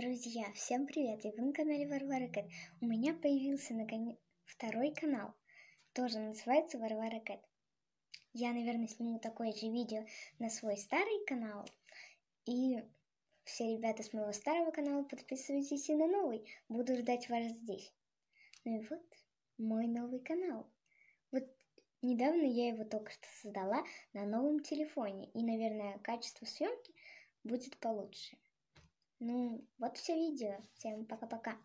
Друзья, всем привет! Я вы на канале Варвара Кэт. У меня появился наконец второй канал. Тоже называется Варвара Кэт. Я, наверное, сниму такое же видео на свой старый канал. И все ребята с моего старого канала подписывайтесь и на новый. Буду ждать вас здесь. Ну и вот мой новый канал. Вот недавно я его только что создала на новом телефоне. И, наверное, качество съемки будет получше. Ну, вот все видео. Всем пока-пока.